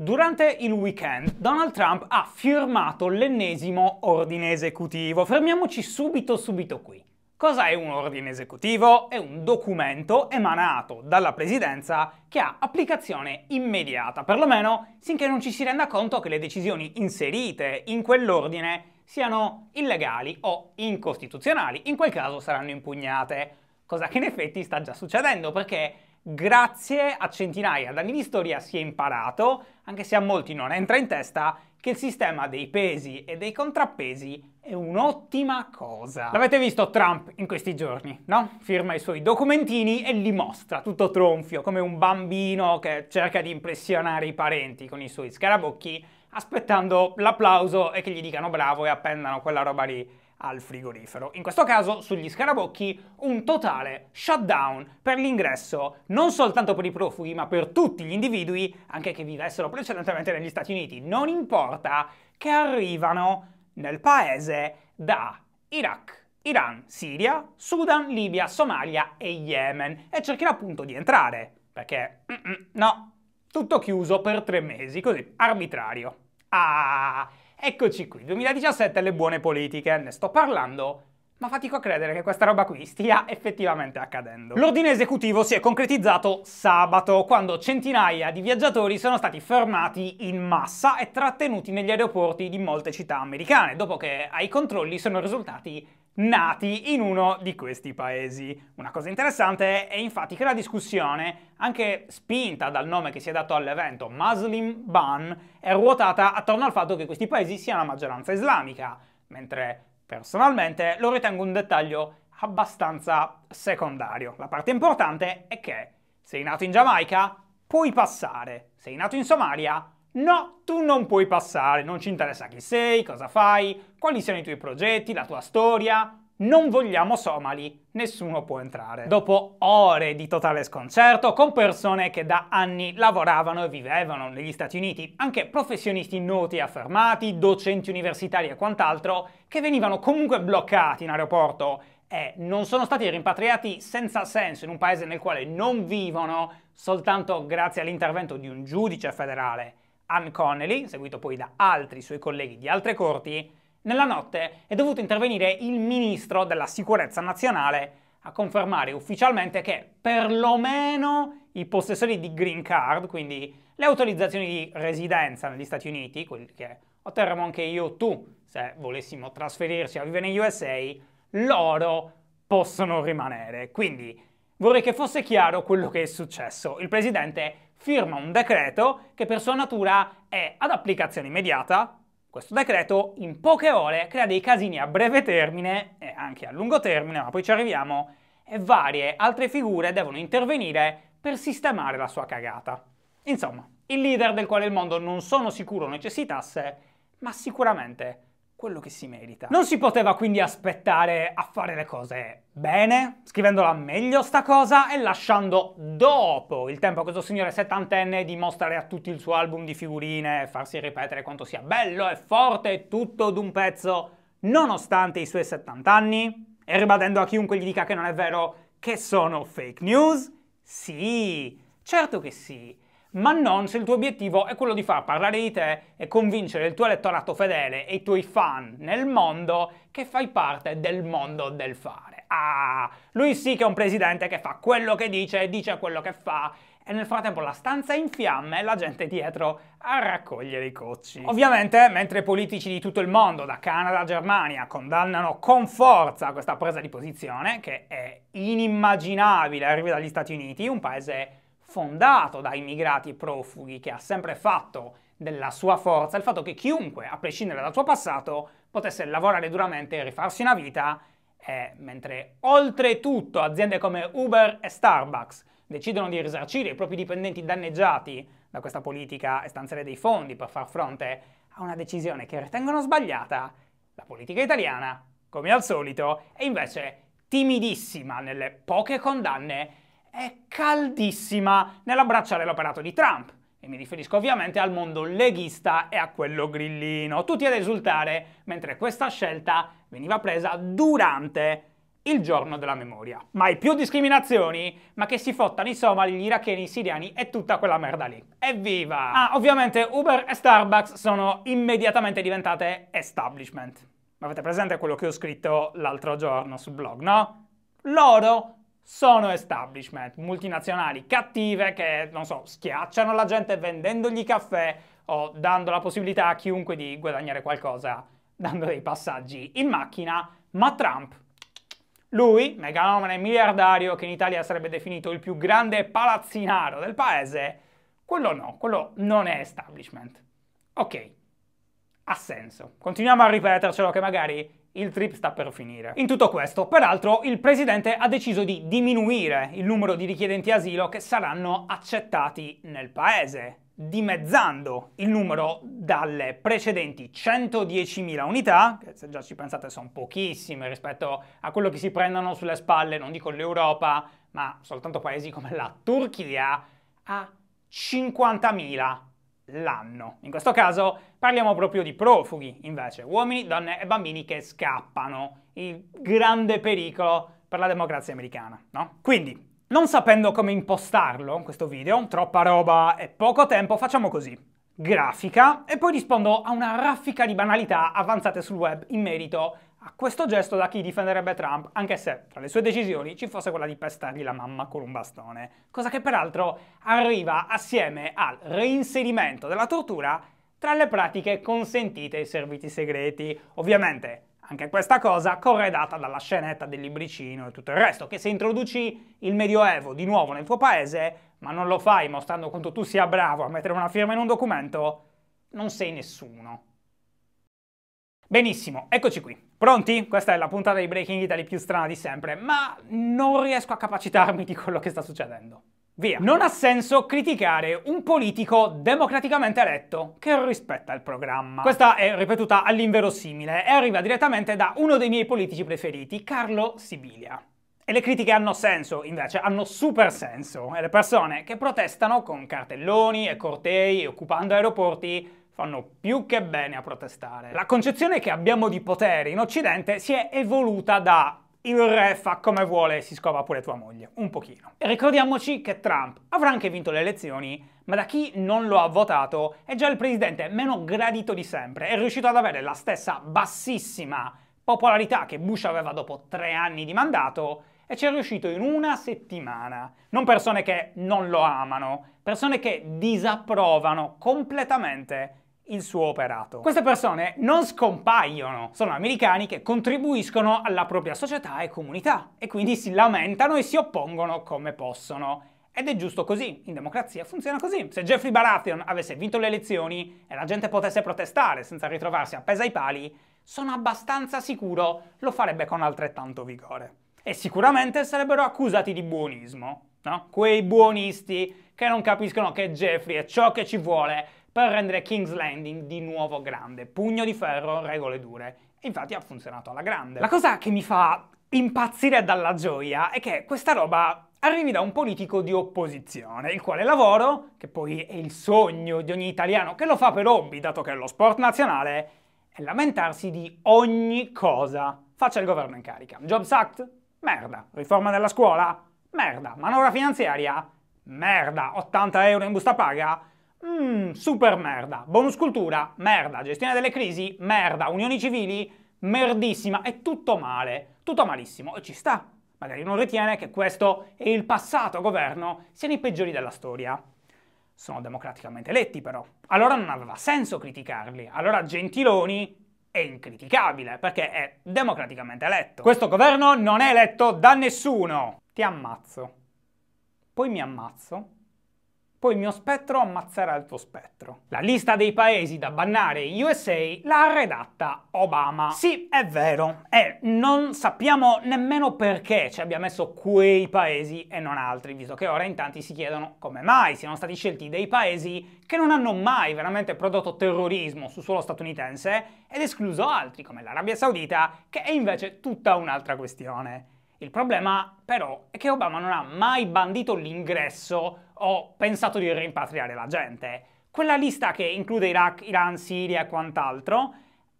Durante il weekend Donald Trump ha firmato l'ennesimo ordine esecutivo. Fermiamoci subito, subito qui. Cos'è un ordine esecutivo? È un documento emanato dalla Presidenza che ha applicazione immediata, perlomeno finché non ci si renda conto che le decisioni inserite in quell'ordine siano illegali o incostituzionali, in quel caso saranno impugnate, cosa che in effetti sta già succedendo perché Grazie a centinaia d'anni di storia si è imparato, anche se a molti non entra in testa, che il sistema dei pesi e dei contrappesi è un'ottima cosa. L'avete visto Trump in questi giorni, no? Firma i suoi documentini e li mostra tutto tronfio, come un bambino che cerca di impressionare i parenti con i suoi scarabocchi, aspettando l'applauso e che gli dicano bravo e appendano quella roba lì al frigorifero. In questo caso, sugli scarabocchi, un totale shutdown per l'ingresso non soltanto per i profughi, ma per tutti gli individui, anche che vivessero precedentemente negli Stati Uniti, non importa, che arrivano nel paese da Iraq, Iran, Siria, Sudan, Libia, Somalia e Yemen e cercherà appunto di entrare, perché no, tutto chiuso per tre mesi, così, arbitrario. Ah... Eccoci qui, 2017 le buone politiche, ne sto parlando ma fatico a credere che questa roba qui stia effettivamente accadendo. L'ordine esecutivo si è concretizzato sabato, quando centinaia di viaggiatori sono stati fermati in massa e trattenuti negli aeroporti di molte città americane, dopo che ai controlli sono risultati nati in uno di questi paesi. Una cosa interessante è infatti che la discussione, anche spinta dal nome che si è dato all'evento, Muslim Ban, è ruotata attorno al fatto che questi paesi siano a maggioranza islamica, mentre personalmente lo ritengo un dettaglio abbastanza secondario. La parte importante è che sei nato in Giamaica, puoi passare, sei nato in Somalia, No, tu non puoi passare, non ci interessa chi sei, cosa fai, quali siano i tuoi progetti, la tua storia. Non vogliamo somali, nessuno può entrare. Dopo ore di totale sconcerto con persone che da anni lavoravano e vivevano negli Stati Uniti, anche professionisti noti e affermati, docenti universitari e quant'altro, che venivano comunque bloccati in aeroporto e non sono stati rimpatriati senza senso in un paese nel quale non vivono soltanto grazie all'intervento di un giudice federale Ann Connelly, seguito poi da altri suoi colleghi di altre corti, nella notte è dovuto intervenire il ministro della sicurezza nazionale a confermare ufficialmente che perlomeno i possessori di green card, quindi le autorizzazioni di residenza negli Stati Uniti, quelli che otterremo anche io e tu se volessimo trasferirci a vivere negli USA, loro possono rimanere. Quindi vorrei che fosse chiaro quello che è successo. Il presidente firma un decreto che per sua natura è ad applicazione immediata. Questo decreto in poche ore crea dei casini a breve termine e anche a lungo termine, ma poi ci arriviamo, e varie altre figure devono intervenire per sistemare la sua cagata. Insomma, il leader del quale il mondo non sono sicuro necessitasse, ma sicuramente quello che si merita. Non si poteva quindi aspettare a fare le cose bene, scrivendola meglio sta cosa e lasciando dopo il tempo a questo signore settantenne di mostrare a tutti il suo album di figurine e farsi ripetere quanto sia bello e forte tutto d'un pezzo, nonostante i suoi 70 anni, e ribadendo a chiunque gli dica che non è vero che sono fake news. Sì, certo che sì ma non se il tuo obiettivo è quello di far parlare di te e convincere il tuo elettorato fedele e i tuoi fan nel mondo che fai parte del mondo del fare. Ah, lui sì che è un presidente che fa quello che dice, dice quello che fa e nel frattempo la stanza è in fiamme e la gente dietro a raccogliere i cocci. Ovviamente, mentre politici di tutto il mondo, da Canada a Germania, condannano con forza questa presa di posizione, che è inimmaginabile, arriva dagli Stati Uniti, un paese fondato da immigrati profughi, che ha sempre fatto della sua forza il fatto che chiunque, a prescindere dal suo passato, potesse lavorare duramente e rifarsi una vita, eh, mentre oltretutto aziende come Uber e Starbucks decidono di risarcire i propri dipendenti danneggiati da questa politica e stanziare dei fondi per far fronte a una decisione che ritengono sbagliata, la politica italiana, come al solito, è invece timidissima nelle poche condanne è caldissima nell'abbracciare l'operato di Trump. E mi riferisco ovviamente al mondo leghista e a quello grillino, tutti ad esultare, mentre questa scelta veniva presa durante il giorno della memoria. Mai più discriminazioni, ma che si fottano i somali, gli iracheni, i siriani e tutta quella merda lì. Evviva! Ah, ovviamente Uber e Starbucks sono immediatamente diventate establishment. Ma avete presente quello che ho scritto l'altro giorno sul blog, no? Loro sono establishment, multinazionali cattive che, non so, schiacciano la gente vendendogli caffè o dando la possibilità a chiunque di guadagnare qualcosa dando dei passaggi in macchina, ma Trump lui, megalomane miliardario che in Italia sarebbe definito il più grande palazzinaro del paese, quello no, quello non è establishment. Ok, ha senso. Continuiamo a ripetercelo che magari il trip sta per finire. In tutto questo, peraltro, il presidente ha deciso di diminuire il numero di richiedenti asilo che saranno accettati nel paese dimezzando il numero dalle precedenti 110.000 unità, che se già ci pensate sono pochissime rispetto a quello che si prendono sulle spalle, non dico l'Europa, ma soltanto paesi come la Turchia, a 50.000 l'anno. In questo caso parliamo proprio di profughi, invece, uomini, donne e bambini che scappano, il grande pericolo per la democrazia americana, no? Quindi, non sapendo come impostarlo, questo video, troppa roba e poco tempo, facciamo così. Grafica e poi rispondo a una raffica di banalità avanzate sul web in merito a questo gesto da chi difenderebbe Trump, anche se tra le sue decisioni ci fosse quella di pestargli la mamma con un bastone, cosa che peraltro arriva assieme al reinserimento della tortura tra le pratiche consentite ai servizi segreti. Ovviamente anche questa cosa corredata dalla scenetta del libricino e tutto il resto, che se introduci il Medioevo di nuovo nel tuo paese, ma non lo fai mostrando quanto tu sia bravo a mettere una firma in un documento, non sei nessuno. Benissimo, eccoci qui. Pronti? Questa è la puntata di Breaking Italy più strana di sempre, ma non riesco a capacitarmi di quello che sta succedendo. Via. Non ha senso criticare un politico democraticamente eletto che rispetta il programma. Questa è ripetuta all'inverosimile e arriva direttamente da uno dei miei politici preferiti, Carlo Sibilia. E le critiche hanno senso, invece, hanno super senso. E le persone che protestano con cartelloni e cortei occupando aeroporti fanno più che bene a protestare. La concezione che abbiamo di potere in Occidente si è evoluta da il re fa come vuole e si scova pure tua moglie, un pochino. E ricordiamoci che Trump avrà anche vinto le elezioni, ma da chi non lo ha votato è già il presidente meno gradito di sempre, è riuscito ad avere la stessa bassissima popolarità che Bush aveva dopo tre anni di mandato e ci è riuscito in una settimana. Non persone che non lo amano, persone che disapprovano completamente il suo operato. Queste persone non scompaiono, sono americani che contribuiscono alla propria società e comunità e quindi si lamentano e si oppongono come possono. Ed è giusto così, in democrazia funziona così. Se Jeffrey Baratheon avesse vinto le elezioni e la gente potesse protestare senza ritrovarsi appesa ai pali, sono abbastanza sicuro lo farebbe con altrettanto vigore. E sicuramente sarebbero accusati di buonismo, no? Quei buonisti che non capiscono che Jeffrey è ciò che ci vuole per rendere King's Landing di nuovo grande. Pugno di ferro, regole dure. E infatti ha funzionato alla grande. La cosa che mi fa impazzire dalla gioia è che questa roba arrivi da un politico di opposizione, il quale lavoro, che poi è il sogno di ogni italiano che lo fa per hobby, dato che è lo sport nazionale, è lamentarsi di ogni cosa. Faccia il governo in carica. Jobs Act? Merda. Riforma della scuola? Merda. Manovra finanziaria? Merda. 80 euro in busta paga? Mmm, super merda. Bonus cultura, merda. Gestione delle crisi, merda. Unioni civili, merdissima. È tutto male. Tutto malissimo. E ci sta. Magari uno ritiene che questo e il passato governo siano i peggiori della storia. Sono democraticamente eletti però. Allora non aveva senso criticarli. Allora Gentiloni è incriticabile perché è democraticamente eletto. Questo governo non è eletto da nessuno. Ti ammazzo. Poi mi ammazzo poi il mio spettro ammazzerà il tuo spettro. La lista dei paesi da bannare in USA l'ha redatta Obama. Sì, è vero. E non sappiamo nemmeno perché ci abbia messo quei paesi e non altri, visto che ora in tanti si chiedono come mai siano stati scelti dei paesi che non hanno mai veramente prodotto terrorismo su suolo statunitense ed escluso altri, come l'Arabia Saudita, che è invece tutta un'altra questione. Il problema, però, è che Obama non ha mai bandito l'ingresso ho pensato di rimpatriare la gente. Quella lista che include Iraq, Iran, Siria e quant'altro,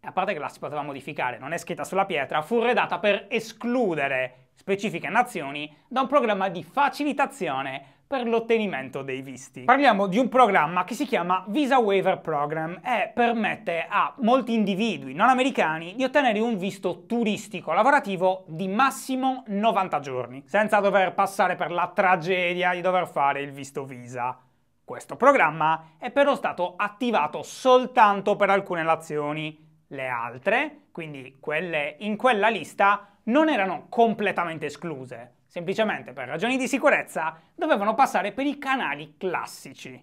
a parte che la si poteva modificare, non è scritta sulla pietra, fu redata per escludere specifiche nazioni da un programma di facilitazione per l'ottenimento dei visti. Parliamo di un programma che si chiama Visa Waiver Program e permette a molti individui non americani di ottenere un visto turistico lavorativo di massimo 90 giorni, senza dover passare per la tragedia di dover fare il visto visa. Questo programma è però stato attivato soltanto per alcune nazioni. Le altre, quindi quelle in quella lista, non erano completamente escluse. Semplicemente per ragioni di sicurezza dovevano passare per i canali classici.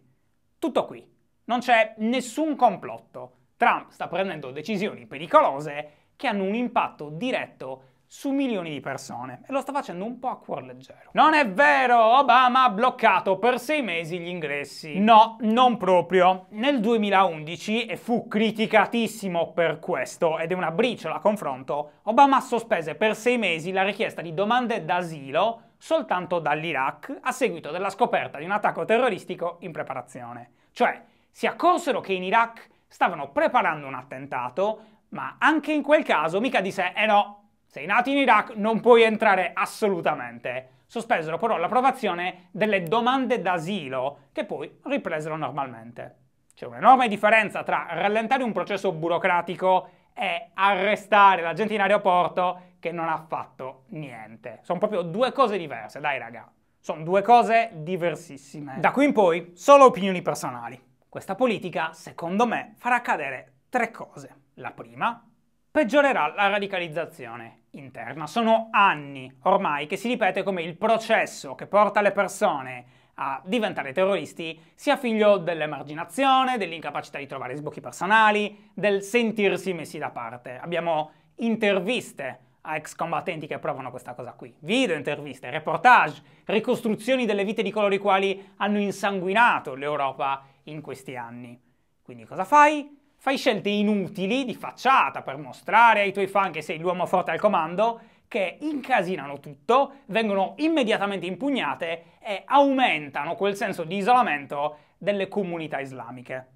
Tutto qui. Non c'è nessun complotto. Trump sta prendendo decisioni pericolose che hanno un impatto diretto su milioni di persone e lo sta facendo un po' a cuor leggero. Non è vero, Obama ha bloccato per sei mesi gli ingressi. No, non proprio. Nel 2011, e fu criticatissimo per questo, ed è una briciola a confronto, Obama sospese per sei mesi la richiesta di domande d'asilo soltanto dall'Iraq a seguito della scoperta di un attacco terroristico in preparazione. Cioè, si accorsero che in Iraq stavano preparando un attentato, ma anche in quel caso mica disse, eh no, sei nato in Iraq, non puoi entrare assolutamente. Sospesero però l'approvazione delle domande d'asilo, che poi ripresero normalmente. C'è un'enorme differenza tra rallentare un processo burocratico e arrestare la gente in aeroporto che non ha fatto niente. Sono proprio due cose diverse, dai raga. Sono due cose diversissime. Da qui in poi, solo opinioni personali. Questa politica, secondo me, farà accadere tre cose. La prima, peggiorerà la radicalizzazione interna. Sono anni ormai che si ripete come il processo che porta le persone a diventare terroristi sia figlio dell'emarginazione, dell'incapacità di trovare sbocchi personali, del sentirsi messi da parte. Abbiamo interviste a ex combattenti che provano questa cosa qui. Video, interviste, reportage, ricostruzioni delle vite di coloro i quali hanno insanguinato l'Europa in questi anni. Quindi cosa fai? Fai scelte inutili di facciata per mostrare ai tuoi fan che sei l'uomo forte al comando, che incasinano tutto, vengono immediatamente impugnate e aumentano quel senso di isolamento delle comunità islamiche.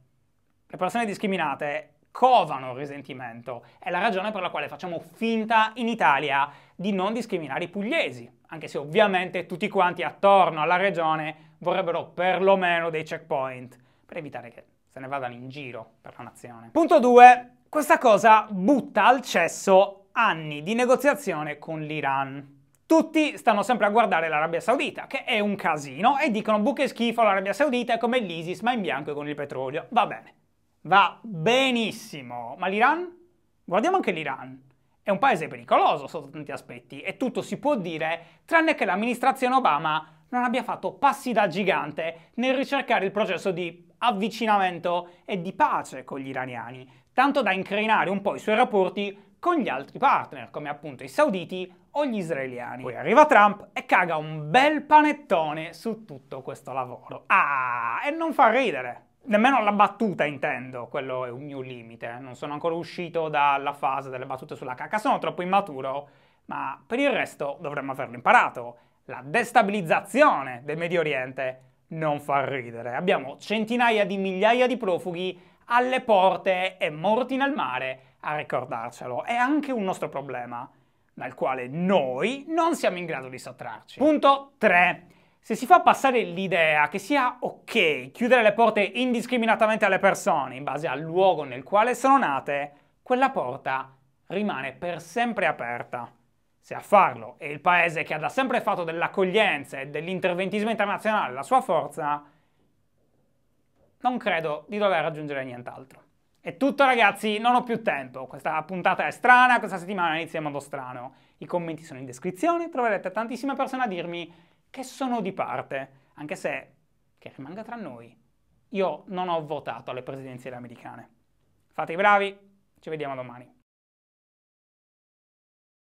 Le persone discriminate covano il risentimento. È la ragione per la quale facciamo finta in Italia di non discriminare i pugliesi, anche se ovviamente tutti quanti attorno alla regione vorrebbero perlomeno dei checkpoint per evitare che se ne vadano in giro per la nazione. Punto 2. Questa cosa butta al cesso anni di negoziazione con l'Iran. Tutti stanno sempre a guardare l'Arabia Saudita, che è un casino, e dicono buche schifo l'Arabia Saudita è come l'ISIS, ma in bianco e con il petrolio. Va bene, va benissimo. Ma l'Iran? Guardiamo anche l'Iran. È un paese pericoloso sotto tanti aspetti e tutto si può dire tranne che l'amministrazione Obama non abbia fatto passi da gigante nel ricercare il processo di avvicinamento e di pace con gli iraniani, tanto da incrinare un po' i suoi rapporti con gli altri partner, come appunto i sauditi o gli israeliani. Poi arriva Trump e caga un bel panettone su tutto questo lavoro. Ah, e non fa ridere! Nemmeno la battuta intendo, quello è un mio limite. Non sono ancora uscito dalla fase delle battute sulla cacca, sono troppo immaturo, ma per il resto dovremmo averlo imparato. La destabilizzazione del Medio Oriente non far ridere. Abbiamo centinaia di migliaia di profughi alle porte e morti nel mare a ricordarcelo. È anche un nostro problema, dal quale noi non siamo in grado di sottrarci. Punto 3. Se si fa passare l'idea che sia ok chiudere le porte indiscriminatamente alle persone in base al luogo nel quale sono nate, quella porta rimane per sempre aperta se a farlo è il paese che ha da sempre fatto dell'accoglienza e dell'interventismo internazionale la sua forza, non credo di dover aggiungere nient'altro. È tutto ragazzi, non ho più tempo, questa puntata è strana, questa settimana inizia in modo strano. I commenti sono in descrizione, troverete tantissime persone a dirmi che sono di parte, anche se, che rimanga tra noi, io non ho votato alle presidenziali americane. Fate i bravi, ci vediamo domani.